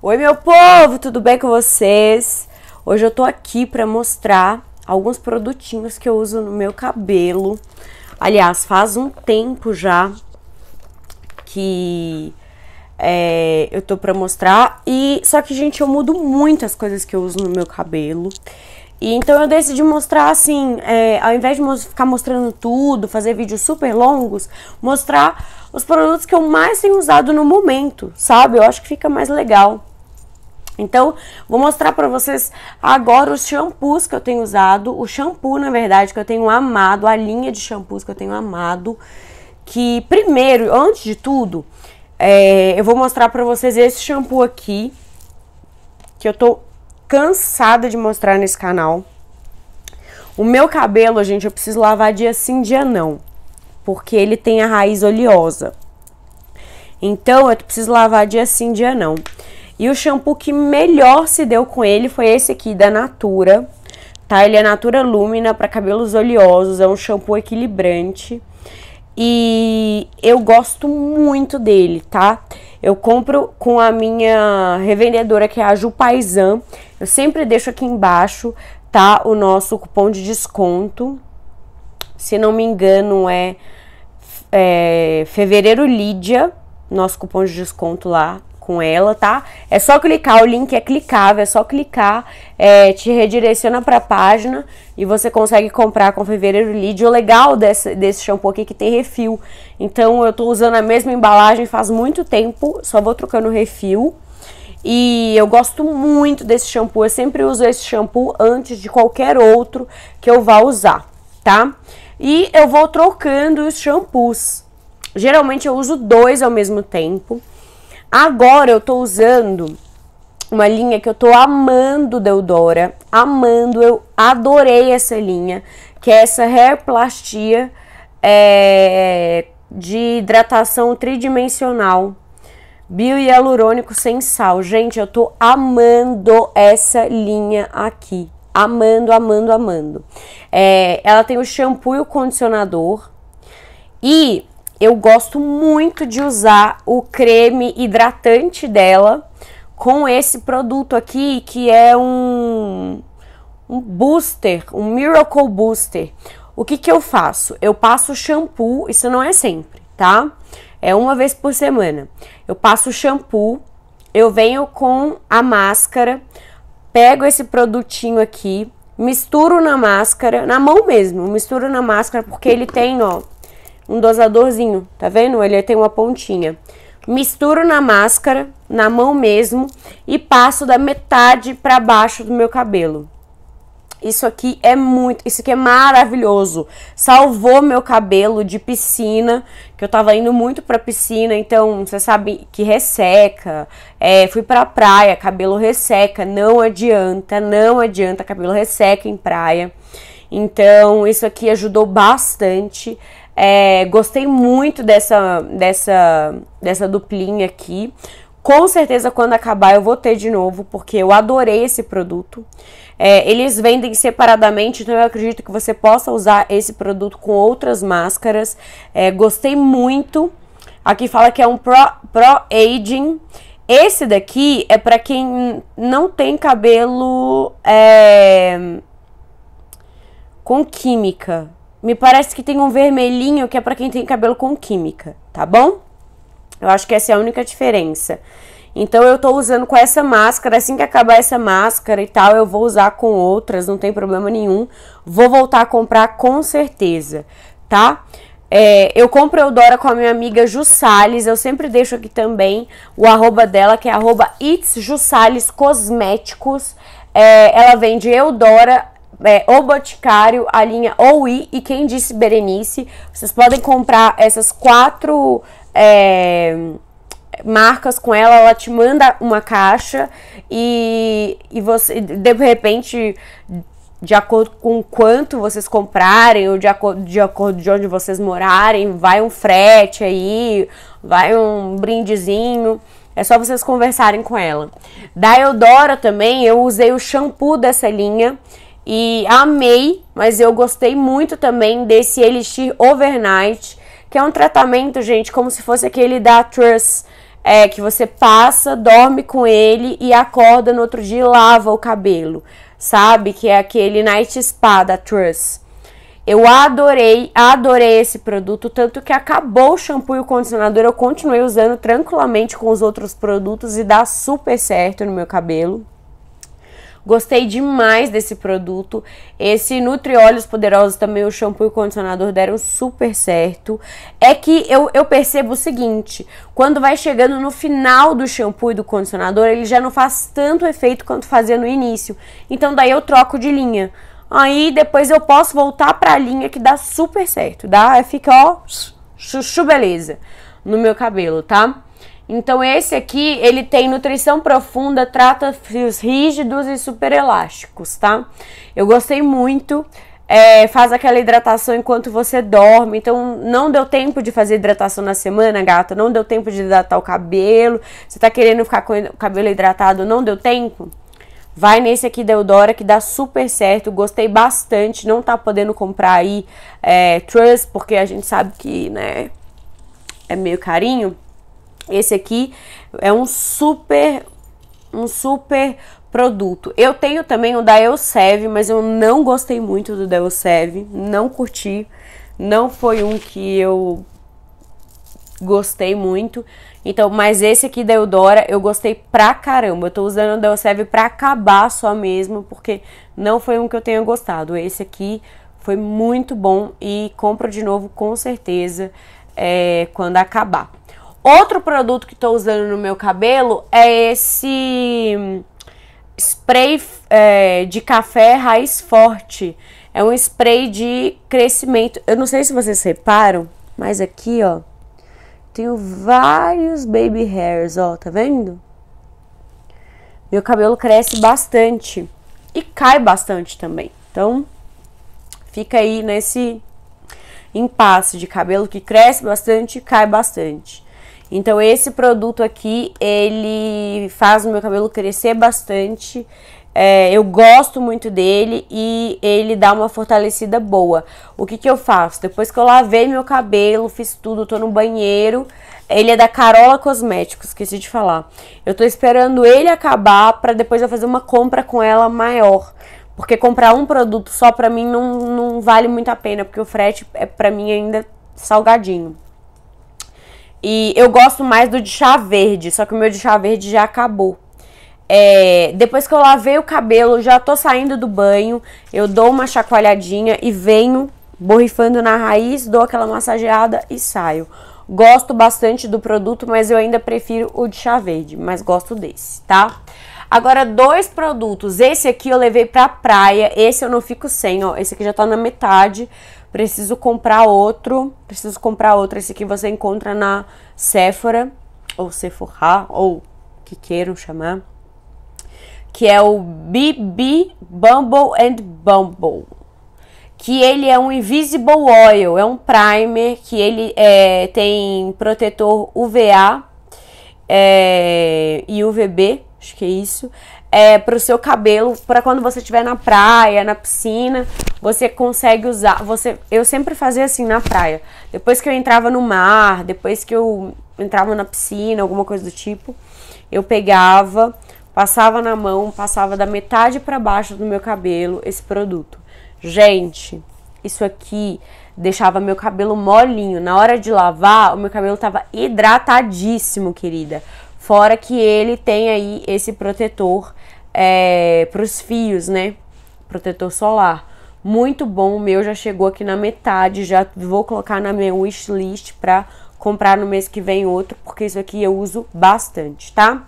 Oi, meu povo, tudo bem com vocês? Hoje eu tô aqui para mostrar alguns produtinhos que eu uso no meu cabelo. Aliás, faz um tempo já que é, eu tô para mostrar e só que gente, eu mudo muitas coisas que eu uso no meu cabelo. E então eu decidi mostrar assim, é, ao invés de ficar mostrando tudo, fazer vídeos super longos, mostrar os produtos que eu mais tenho usado no momento, sabe? Eu acho que fica mais legal. Então, vou mostrar para vocês agora os shampoos que eu tenho usado, o shampoo, na verdade, que eu tenho amado, a linha de shampoos que eu tenho amado, que primeiro, antes de tudo, é, eu vou mostrar para vocês esse shampoo aqui, que eu tô cansada de mostrar nesse canal. O meu cabelo, gente, eu preciso lavar dia sim, dia não, porque ele tem a raiz oleosa. Então, eu preciso lavar dia sim, dia não. E o shampoo que melhor se deu com ele foi esse aqui da Natura, tá? Ele é Natura Lumina para cabelos oleosos, é um shampoo equilibrante. E eu gosto muito dele, tá? Eu compro com a minha revendedora, que é a Ju Paisan. Eu sempre deixo aqui embaixo, tá? O nosso cupom de desconto. Se não me engano, é, é Fevereiro Lídia, nosso cupom de desconto lá com ela, tá? É só clicar, o link é clicável, é só clicar, é, te redireciona para a página e você consegue comprar com Fevereiro Lead. O legal desse, desse shampoo aqui é que tem refil. Então eu tô usando a mesma embalagem faz muito tempo, só vou trocando o refil. E eu gosto muito desse shampoo, eu sempre uso esse shampoo antes de qualquer outro que eu vá usar, tá? E eu vou trocando os shampoos. Geralmente eu uso dois ao mesmo tempo. Agora eu tô usando uma linha que eu tô amando da amando, eu adorei essa linha, que é essa Hairplastia é, de hidratação tridimensional. Biohialurônico sem sal. Gente, eu tô amando essa linha aqui. Amando, amando, amando. É, ela tem o shampoo e o condicionador. E eu gosto muito de usar o creme hidratante dela com esse produto aqui, que é um, um booster, um Miracle Booster. O que, que eu faço? Eu passo shampoo, isso não é sempre, tá? É uma vez por semana. Eu passo shampoo, eu venho com a máscara, pego esse produtinho aqui, misturo na máscara, na mão mesmo, misturo na máscara, porque ele tem, ó, um dosadorzinho, tá vendo? Ele tem uma pontinha. Misturo na máscara, na mão mesmo, e passo da metade para baixo do meu cabelo. Isso aqui é muito, isso aqui é maravilhoso. Salvou meu cabelo de piscina, que eu tava indo muito pra piscina, então você sabe que resseca. É, fui pra praia, cabelo resseca, não adianta, não adianta, cabelo resseca em praia. Então, isso aqui ajudou bastante. É, gostei muito dessa, dessa, dessa duplinha aqui. Com certeza, quando acabar, eu vou ter de novo, porque eu adorei esse produto. É, eles vendem separadamente, então eu acredito que você possa usar esse produto com outras máscaras. É, gostei muito. Aqui fala que é um pro-aging. esse daqui é para quem não tem cabelo é, com química. Me parece que tem um vermelhinho que é para quem tem cabelo com química, tá bom? Eu acho que essa é a única diferença. Então eu tô usando com essa máscara, assim que acabar essa máscara e tal, eu vou usar com outras, não tem problema nenhum. Vou voltar a comprar com certeza, tá? É, eu compro Eudora com a minha amiga Jussales, eu sempre deixo aqui também o arroba dela, que é arroba It's Jussales Cosméticos. É, ela vende Eudora, é, O Boticário, a linha OI e quem disse Berenice. Vocês podem comprar essas quatro é, marcas com ela, ela te manda uma caixa e, e você, de repente, de acordo com quanto vocês comprarem ou de acordo, de acordo de onde vocês morarem, vai um frete aí, vai um brindezinho. É só vocês conversarem com ela. Da Eudora também, eu usei o shampoo dessa linha e amei, mas eu gostei muito também desse Elixir Overnight, que é um tratamento, gente, como se fosse aquele da Trust, é, que você passa, dorme com ele e acorda no outro dia e lava o cabelo, sabe? Que é aquele Night Spa da Trust. Eu adorei, adorei esse produto, tanto que acabou o shampoo e o condicionador, eu continuei usando tranquilamente com os outros produtos e dá super certo no meu cabelo. Gostei demais desse produto. Esse Nutri Óleos Poderosos também, o shampoo e o condicionador deram super certo. É que eu, eu percebo o seguinte, quando vai chegando no final do shampoo e do condicionador, ele já não faz tanto efeito quanto fazia no início. Então daí eu troco de linha. Aí depois eu posso voltar para a linha que dá super certo, dá? Fica ó, chuchu beleza no meu cabelo, tá? Então esse aqui, ele tem nutrição profunda, trata fios rígidos e super elásticos, tá? Eu gostei muito. É, faz aquela hidratação enquanto você dorme. Então, não deu tempo de fazer hidratação na semana, gata. Não deu tempo de hidratar o cabelo. Você tá querendo ficar com o cabelo hidratado, não deu tempo? Vai nesse aqui da Eudora que dá super certo. Gostei bastante. Não tá podendo comprar aí é, Trust, porque a gente sabe que, né, é meio carinho. Esse aqui é um super um super produto. Eu tenho também o da Elseve, mas eu não gostei muito do da Elseve, não curti, não foi um que eu gostei muito. Então, mas esse aqui da Eudora eu gostei pra caramba. Eu tô usando o da Elseve pra acabar só mesmo, porque não foi um que eu tenha gostado. Esse aqui foi muito bom e compro de novo com certeza é, quando acabar. Outro produto que estou usando no meu cabelo é esse hum, spray é, de café raiz forte. É um spray de crescimento. Eu não sei se vocês reparam, mas aqui, ó, tenho vários baby hairs, ó, tá vendo? Meu cabelo cresce bastante e cai bastante também. Então, fica aí nesse impasse de cabelo que cresce bastante e cai bastante. Então esse produto aqui, ele faz o meu cabelo crescer bastante. É, eu gosto muito dele e ele dá uma fortalecida boa. O que, que eu faço? Depois que eu lavei meu cabelo, fiz tudo, tô no banheiro. Ele é da Carola Cosméticos, esqueci de falar. Eu tô esperando ele acabar para depois eu fazer uma compra com ela maior. Porque comprar um produto só pra mim não, não vale muito a pena, porque o frete é, pra mim ainda salgadinho. E eu gosto mais do de chá verde, só que o meu de chá verde já acabou. É, depois que eu lavei o cabelo, já tô saindo do banho, eu dou uma chacoalhadinha e venho borrifando na raiz, dou aquela massageada e saio. Gosto bastante do produto, mas eu ainda prefiro o de chá verde, mas gosto desse, tá? Agora, dois produtos. Esse aqui eu levei pra praia, esse eu não fico sem, ó. Esse aqui já tá na metade preciso comprar outro, preciso comprar outro, esse que você encontra na Sephora, ou Sephora, ou que queiram chamar, que é o BB Bumble and Bumble, que ele é um Invisible Oil, é um primer que ele é, tem protetor UVA é, e UVB, acho que é isso, é para o seu cabelo, para quando você estiver na praia, na piscina, você consegue usar. Você, eu sempre fazia assim na praia. Depois que eu entrava no mar, depois que eu entrava na piscina, alguma coisa do tipo, eu pegava, passava na mão, passava da metade para baixo do meu cabelo esse produto. Gente, isso aqui deixava meu cabelo molinho. Na hora de lavar, o meu cabelo tava hidratadíssimo, querida Fora que ele tem aí esse protetor é, para os fios, né? Protetor solar. Muito bom, o meu já chegou aqui na metade, já vou colocar na minha wishlist para comprar no mês que vem outro, porque isso aqui eu uso bastante, tá?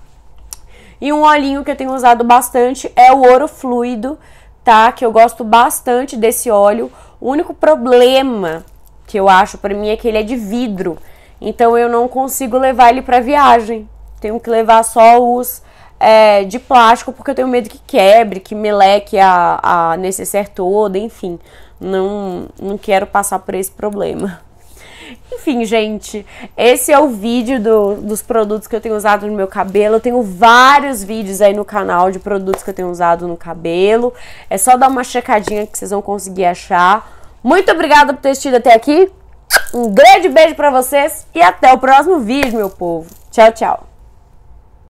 E um olhinho que eu tenho usado bastante é o ouro fluido, tá? Que eu gosto bastante desse óleo. O único problema que eu acho para mim é que ele é de vidro, então eu não consigo levar ele para viagem. Tenho que levar só os é, de plástico, porque eu tenho medo que quebre, que meleque a, a necessaire toda, enfim. Não, não quero passar por esse problema. Enfim, gente, esse é o vídeo do, dos produtos que eu tenho usado no meu cabelo. Eu tenho vários vídeos aí no canal de produtos que eu tenho usado no cabelo. É só dar uma checadinha que vocês vão conseguir achar. Muito obrigada por ter assistido até aqui. Um grande beijo para vocês e até o próximo vídeo, meu povo. Tchau, tchau.